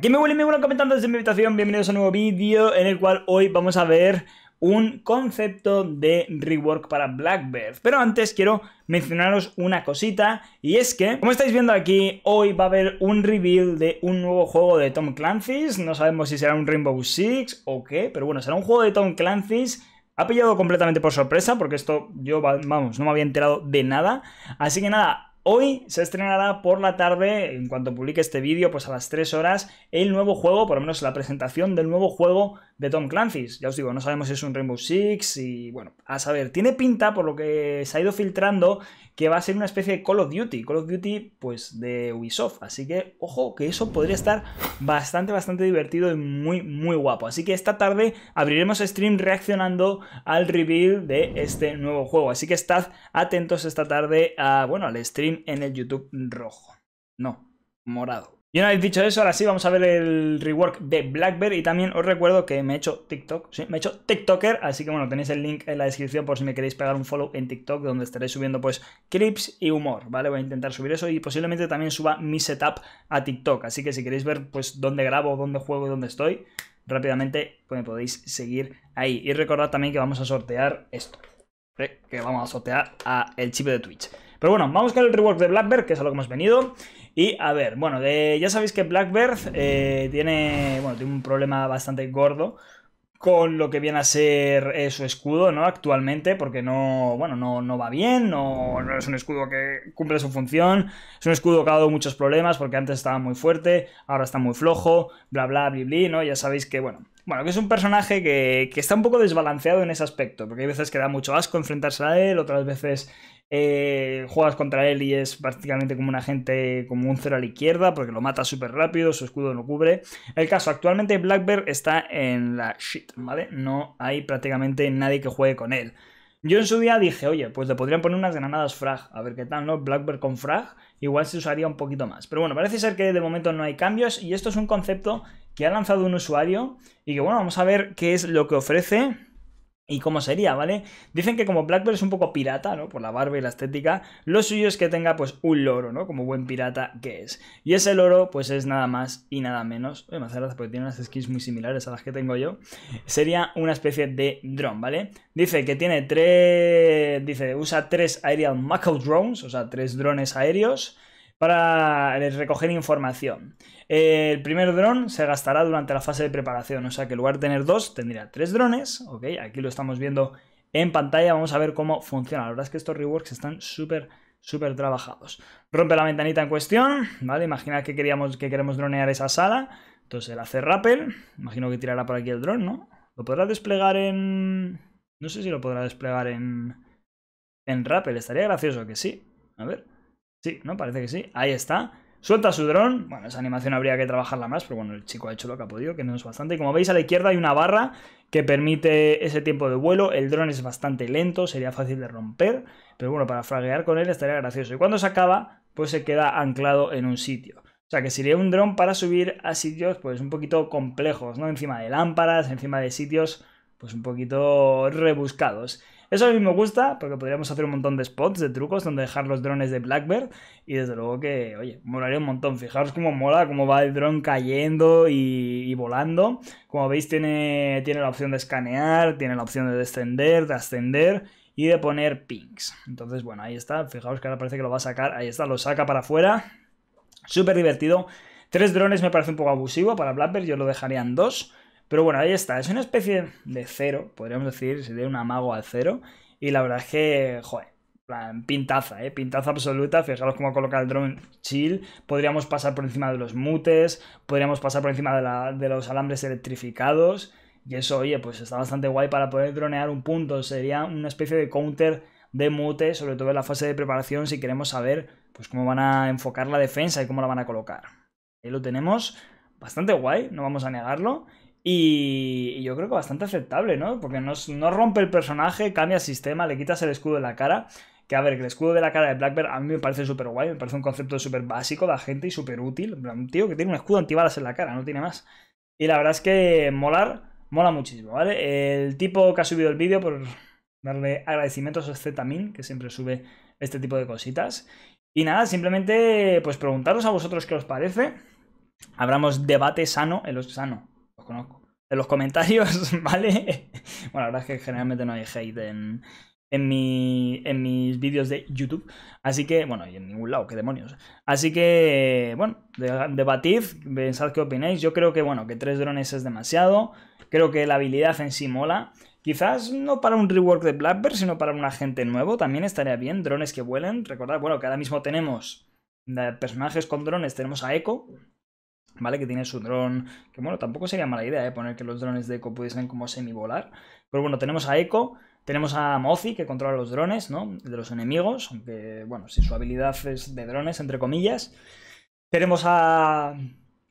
Aquí me vuelve bueno comentando desde mi habitación, bienvenidos a un nuevo vídeo en el cual hoy vamos a ver un concepto de rework para Blackbird. Pero antes quiero mencionaros una cosita y es que, como estáis viendo aquí, hoy va a haber un reveal de un nuevo juego de Tom Clancy's. No sabemos si será un Rainbow Six o qué, pero bueno, será un juego de Tom Clancy's ha pillado completamente por sorpresa porque esto yo, vamos, no me había enterado de nada. Así que nada, Hoy se estrenará por la tarde, en cuanto publique este vídeo, pues a las 3 horas, el nuevo juego, por lo menos la presentación del nuevo juego de Tom Clancy. Ya os digo, no sabemos si es un Rainbow Six y bueno, a saber, tiene pinta, por lo que se ha ido filtrando, que va a ser una especie de Call of Duty, Call of Duty pues de Ubisoft, así que ojo que eso podría estar bastante bastante divertido y muy muy guapo, así que esta tarde abriremos stream reaccionando al reveal de este nuevo juego, así que estad atentos esta tarde a bueno, al stream en el YouTube rojo. No, morado. Y una vez dicho eso, ahora sí vamos a ver el rework de Blackbear. y también os recuerdo que me he hecho TikTok, sí, me he hecho TikToker, así que bueno, tenéis el link en la descripción por si me queréis pegar un follow en TikTok donde estaré subiendo pues clips y humor, ¿vale? Voy a intentar subir eso y posiblemente también suba mi setup a TikTok, así que si queréis ver pues dónde grabo, dónde juego y dónde estoy, rápidamente pues me podéis seguir ahí. Y recordad también que vamos a sortear esto, que vamos a sortear a el chip de Twitch. Pero bueno, vamos con el rework de Blackbear, que es a lo que hemos venido. Y a ver, bueno, ya sabéis que Blackbird eh, tiene, bueno, tiene un problema bastante gordo con lo que viene a ser eh, su escudo, ¿no? Actualmente, porque no, bueno, no, va bien, no, no, es un escudo que cumple su función, es un escudo que ha dado muchos problemas, porque antes estaba muy fuerte, ahora está muy flojo, bla, bla, bli, bli, ¿no? Ya sabéis que, bueno, bueno, que es un personaje que, está un poco desbalanceado en ese aspecto, porque hay veces que da mucho asco enfrentarse a él, otras veces eh, juegas contra él y es prácticamente como un agente, como un cero a la izquierda, porque lo mata súper rápido, su escudo no cubre. El caso, actualmente Blackbear está en la shit, ¿vale? No hay prácticamente nadie que juegue con él. Yo en su día dije, oye, pues le podrían poner unas granadas frag, a ver qué tal, ¿no? Blackbird con frag, igual se usaría un poquito más. Pero bueno, parece ser que de momento no hay cambios y esto es un concepto que ha lanzado un usuario y que bueno, vamos a ver qué es lo que ofrece y cómo sería, ¿vale? Dicen que como Blackbird es un poco pirata, ¿no? Por la barba y la estética, lo suyo es que tenga pues un loro, ¿no? Como buen pirata que es. Y ese loro pues es nada más y nada menos, Uy, me hace gracia porque tiene unas skins muy similares a las que tengo yo, sería una especie de drone, ¿vale? Dice que tiene tres, dice, usa tres aerial macro drones, o sea, tres drones aéreos, para recoger información. El primer dron se gastará durante la fase de preparación, o sea que en lugar de tener dos, tendría tres drones. Ok, aquí lo estamos viendo en pantalla, vamos a ver cómo funciona. La verdad es que estos reworks están súper, súper trabajados. Rompe la ventanita en cuestión, ¿vale? Imagina que, queríamos, que queremos dronear esa sala, entonces él hace rappel, imagino que tirará por aquí el dron, ¿no? Lo podrá desplegar en... No sé si lo podrá desplegar en... En rappel, estaría gracioso que sí. A ver, Sí, ¿no? Parece que sí. Ahí está. Suelta su dron. Bueno, esa animación habría que trabajarla más, pero bueno, el chico ha hecho lo que ha podido, que no es bastante. Y como veis, a la izquierda hay una barra que permite ese tiempo de vuelo. El dron es bastante lento, sería fácil de romper. Pero bueno, para fraguear con él estaría gracioso. Y cuando se acaba, pues se queda anclado en un sitio. O sea, que sería un dron para subir a sitios pues un poquito complejos, ¿no? Encima de lámparas, encima de sitios pues un poquito rebuscados. Eso a mí me gusta porque podríamos hacer un montón de spots, de trucos donde dejar los drones de Blackbird y desde luego que, oye, molaría un montón. Fijaros cómo mola, cómo va el dron cayendo y, volando. Como veis tiene, tiene la opción de escanear, tiene la opción de descender, de ascender y de poner pings. Entonces, bueno, ahí está. Fijaos que ahora parece que lo va a sacar. Ahí está, lo saca para afuera. Súper divertido. Tres drones me parece un poco abusivo para Blackbird, yo lo dejaría en dos. Pero bueno, ahí está. Es una especie de cero, podríamos decir, sería un amago al cero. Y la verdad es que, joder, pintaza, ¿eh? Pintaza absoluta. Fijaros cómo colocado el drone chill. Podríamos pasar por encima de los mutes. Podríamos pasar por encima de, los alambres electrificados. Y eso, oye, pues está bastante guay para poder dronear un punto. Sería una especie de counter de mute, sobre todo en la fase de preparación, si queremos saber pues, cómo van a enfocar la defensa y cómo la van a colocar. Ahí lo tenemos. Bastante guay, no vamos a negarlo. Y, yo creo que bastante aceptable, ¿no? Porque no, rompe el personaje, cambia el sistema, le quitas el escudo de la cara. Que a ver, que el escudo de la cara de Blackbird a mí me parece súper guay, me parece un concepto súper básico de la gente y súper útil. Un tío que tiene un escudo antibalas en la cara, no tiene más. Y la verdad es que molar, mola muchísimo, ¿vale? El tipo que ha subido el vídeo, por darle agradecimientos a Zetamin, que siempre sube este tipo de cositas. Y nada, simplemente pues preguntaros a vosotros qué os parece. Habramos debate sano, en los sano, en los comentarios, ¿vale? bueno, la verdad es que generalmente no hay hate en, mis vídeos de YouTube. Así que, bueno, y en ningún lado, qué demonios. Así que, bueno, debatid, pensad qué opináis. Yo creo que, bueno, que tres drones es demasiado. Creo que la habilidad en sí mola. Quizás no para un rework de Blackbird, sino para un agente nuevo. También estaría bien, drones que vuelen. Recordad, bueno, que ahora mismo tenemos eh, personajes con drones. Tenemos a Echo, ¿vale? Que tiene su dron, que bueno, tampoco sería mala idea ¿eh? poner que los drones de Eco pudiesen como semivolar. Pero bueno, tenemos a Eco, tenemos a Mozi que controla los drones, ¿no? De los enemigos, aunque bueno, si su habilidad es de drones, entre comillas. Tenemos a,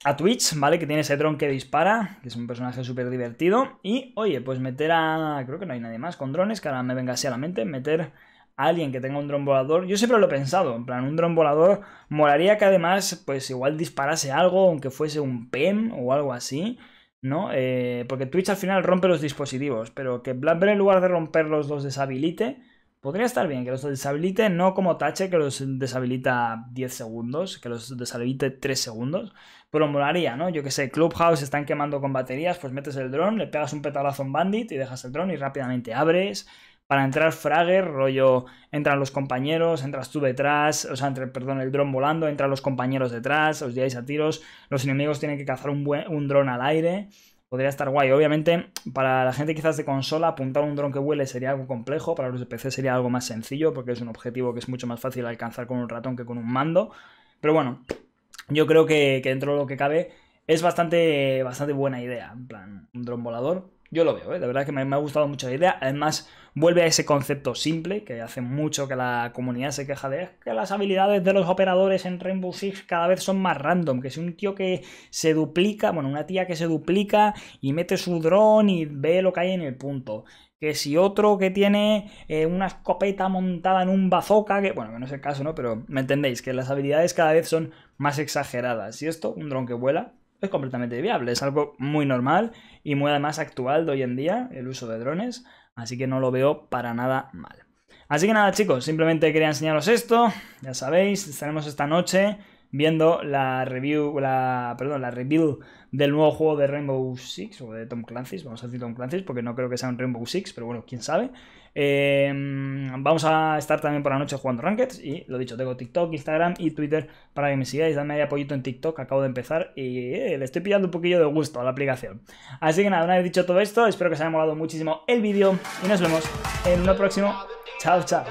a Twitch, ¿vale? Que tiene ese dron que dispara, que es un personaje súper divertido. Y, oye, pues meter a... Creo que no hay nadie más con drones, que ahora me venga así a la mente, meter alguien que tenga un dron volador. Yo siempre lo he pensado, en plan, un dron volador molaría que además, pues igual disparase algo, aunque fuese un PEM o algo así, ¿no? Eh, porque Twitch al final rompe los dispositivos, pero que BlackBerry en lugar de romperlos los deshabilite, podría estar bien, que los deshabilite, no como Tache, que los deshabilita 10 segundos, que los deshabilite 3 segundos, pero molaría, ¿no? Yo que sé, Clubhouse están quemando con baterías, pues metes el dron, le pegas un petalazo a un bandit y dejas el dron y rápidamente abres para entrar Frager, rollo, entran los compañeros, entras tú detrás, o sea, entre, perdón, el dron volando, entran los compañeros detrás, os lleváis a tiros, los enemigos tienen que cazar un, un dron al aire, podría estar guay. Obviamente, para la gente quizás de consola, apuntar un dron que huele sería algo complejo, para los de PC sería algo más sencillo, porque es un objetivo que es mucho más fácil alcanzar con un ratón que con un mando, pero bueno, yo creo que, dentro de lo que cabe... Es bastante, bastante buena idea, en plan, un dron volador, yo lo veo, ¿eh? la verdad que me, ha gustado mucho la idea. Además, vuelve a ese concepto simple que hace mucho que la comunidad se queja de que las habilidades de los operadores en Rainbow Six cada vez son más random. Que si un tío que se duplica, bueno, una tía que se duplica y mete su dron y ve lo que hay en el punto. Que si otro que tiene eh, una escopeta montada en un bazooka, que bueno, que no es el caso, ¿no? Pero me entendéis, que las habilidades cada vez son más exageradas. Y esto, un dron que vuela, es completamente viable. Es algo muy normal y muy además actual de hoy en día el uso de drones, así que no lo veo para nada mal. Así que nada chicos, simplemente quería enseñaros esto, ya sabéis, estaremos esta noche viendo la review, la, perdón, la review del nuevo juego de Rainbow Six o de Tom Clancy's, vamos a decir Tom Clancy's porque no creo que sea un Rainbow Six, pero bueno, quién sabe. Em, vamos a estar también por la noche jugando Rankeds. Y lo dicho, tengo TikTok, Instagram y Twitter para que me sigáis. Dame ahí apoyito en TikTok, acabo de empezar. Y eh, le estoy pillando un poquillo de gusto a la aplicación. Así que nada, una vez dicho todo esto, espero que os haya molado muchísimo el vídeo. Y nos vemos en un próximo. Chao, chao.